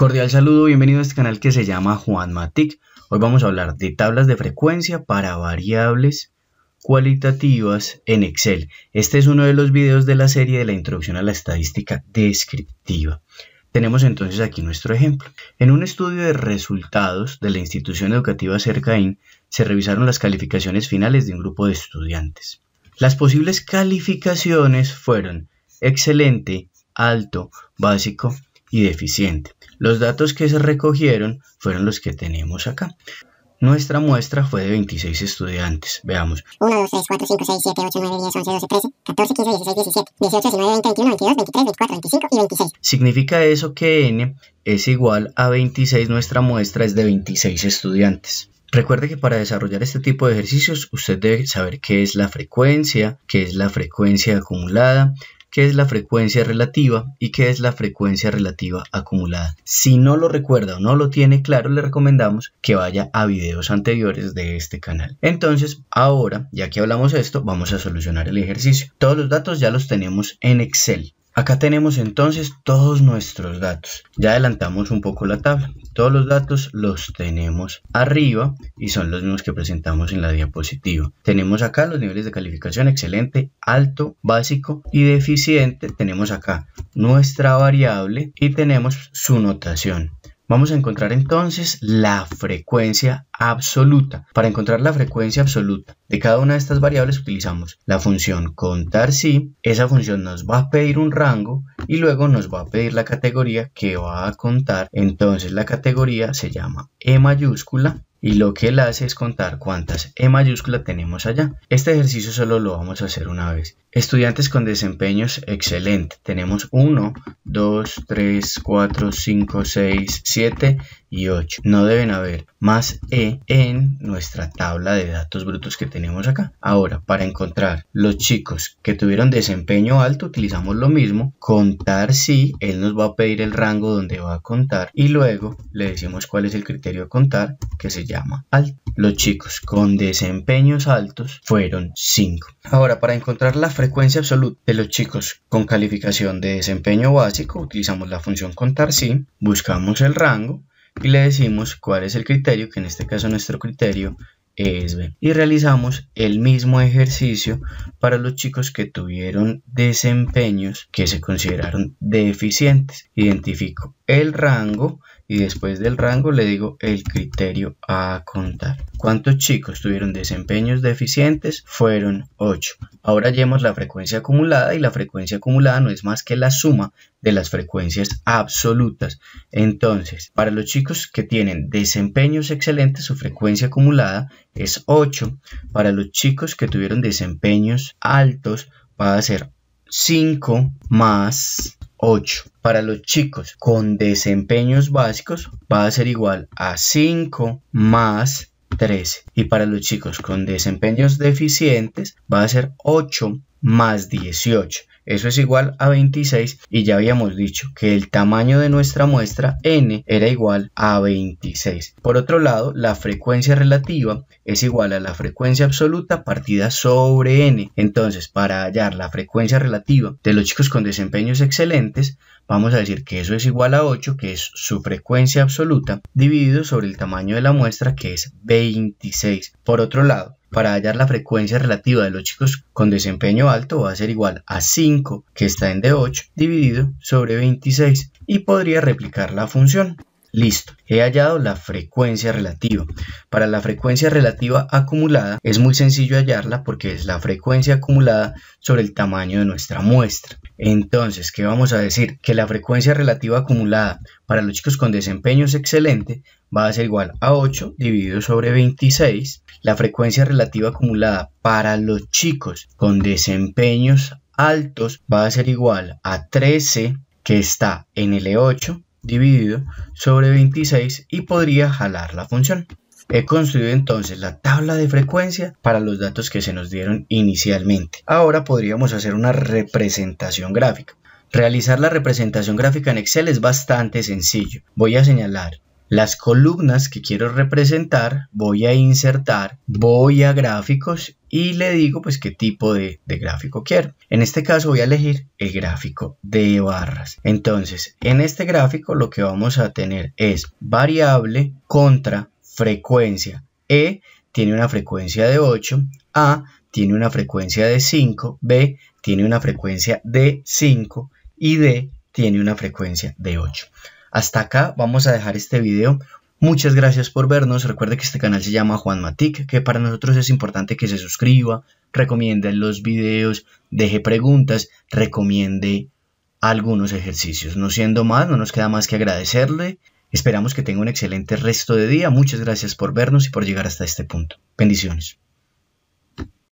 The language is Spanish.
Cordial saludo, bienvenido a este canal que se llama Juan Matic. Hoy vamos a hablar de tablas de frecuencia para variables cualitativas en Excel. Este es uno de los videos de la serie de la introducción a la estadística descriptiva. Tenemos entonces aquí nuestro ejemplo. En un estudio de resultados de la institución educativa cercain se revisaron las calificaciones finales de un grupo de estudiantes. Las posibles calificaciones fueron excelente, alto, básico, y deficiente. Los datos que se recogieron fueron los que tenemos acá. Nuestra muestra fue de 26 estudiantes. Veamos. 1, 2, 3, 4, 5, 6, 7, 8, 9, 10, 11, 12, 13, 14, 15, 16, 17, 18, 19, 20, 21, 22, 23, 24, 25 y 26. Significa eso que n es igual a 26. Nuestra muestra es de 26 estudiantes. Recuerde que para desarrollar este tipo de ejercicios usted debe saber qué es la frecuencia, qué es la frecuencia acumulada, qué es la frecuencia relativa y qué es la frecuencia relativa acumulada. Si no lo recuerda o no lo tiene claro, le recomendamos que vaya a videos anteriores de este canal. Entonces, ahora, ya que hablamos de esto, vamos a solucionar el ejercicio. Todos los datos ya los tenemos en Excel. Acá tenemos entonces todos nuestros datos. Ya adelantamos un poco la tabla. Todos los datos los tenemos arriba y son los mismos que presentamos en la diapositiva. Tenemos acá los niveles de calificación excelente, alto, básico y deficiente. Tenemos acá nuestra variable y tenemos su notación. Vamos a encontrar entonces la frecuencia absoluta. Para encontrar la frecuencia absoluta de cada una de estas variables utilizamos la función contar si. Esa función nos va a pedir un rango y luego nos va a pedir la categoría que va a contar. Entonces la categoría se llama E mayúscula y lo que él hace es contar cuántas E mayúscula tenemos allá. Este ejercicio solo lo vamos a hacer una vez. Estudiantes con desempeños excelente. Tenemos 1, 2, 3, 4, 5, 6, 7 y 8. No deben haber más E en nuestra tabla de datos brutos que tenemos acá. Ahora, para encontrar los chicos que tuvieron desempeño alto, utilizamos lo mismo. Contar si, sí, él nos va a pedir el rango donde va a contar y luego le decimos cuál es el criterio a contar que se llama alto. Los chicos con desempeños altos fueron 5. Ahora, para encontrar la frecuencia absoluta de los chicos con calificación de desempeño básico, utilizamos la función contar sí, buscamos el rango y le decimos cuál es el criterio, que en este caso nuestro criterio es B. Y realizamos el mismo ejercicio para los chicos que tuvieron desempeños que se consideraron deficientes. Identifico el rango y después del rango le digo el criterio a contar. ¿Cuántos chicos tuvieron desempeños deficientes? Fueron 8. Ahora hallemos la frecuencia acumulada y la frecuencia acumulada no es más que la suma de las frecuencias absolutas. Entonces, para los chicos que tienen desempeños excelentes, su frecuencia acumulada es 8. Para los chicos que tuvieron desempeños altos, va a ser 5 más 8. Para los chicos con desempeños básicos va a ser igual a 5 más 13. Y para los chicos con desempeños deficientes va a ser 8 más 18. Eso es igual a 26 y ya habíamos dicho que el tamaño de nuestra muestra n era igual a 26. Por otro lado, la frecuencia relativa es igual a la frecuencia absoluta partida sobre n. Entonces, para hallar la frecuencia relativa de los chicos con desempeños excelentes, vamos a decir que eso es igual a 8, que es su frecuencia absoluta, dividido sobre el tamaño de la muestra, que es 26. Por otro lado, para hallar la frecuencia relativa de los chicos con desempeño alto va a ser igual a 5, que está en D8, dividido sobre 26 y podría replicar la función. Listo, he hallado la frecuencia relativa. Para la frecuencia relativa acumulada es muy sencillo hallarla porque es la frecuencia acumulada sobre el tamaño de nuestra muestra. Entonces, ¿qué vamos a decir? Que la frecuencia relativa acumulada para los chicos con desempeños excelente va a ser igual a 8 dividido sobre 26. La frecuencia relativa acumulada para los chicos con desempeños altos va a ser igual a 13 que está en L8 dividido sobre 26 y podría jalar la función. He construido entonces la tabla de frecuencia para los datos que se nos dieron inicialmente. Ahora podríamos hacer una representación gráfica. Realizar la representación gráfica en Excel es bastante sencillo. Voy a señalar las columnas que quiero representar voy a insertar, voy a gráficos y le digo pues qué tipo de, de, gráfico quiero. En este caso voy a elegir el gráfico de barras. Entonces en este gráfico lo que vamos a tener es variable contra frecuencia. E tiene una frecuencia de 8, A tiene una frecuencia de 5, B tiene una frecuencia de 5 y D tiene una frecuencia de 8. Hasta acá vamos a dejar este video. Muchas gracias por vernos. Recuerde que este canal se llama Juan Matic, que para nosotros es importante que se suscriba, recomiende los videos, deje preguntas, recomiende algunos ejercicios. No siendo más, no nos queda más que agradecerle. Esperamos que tenga un excelente resto de día. Muchas gracias por vernos y por llegar hasta este punto. Bendiciones.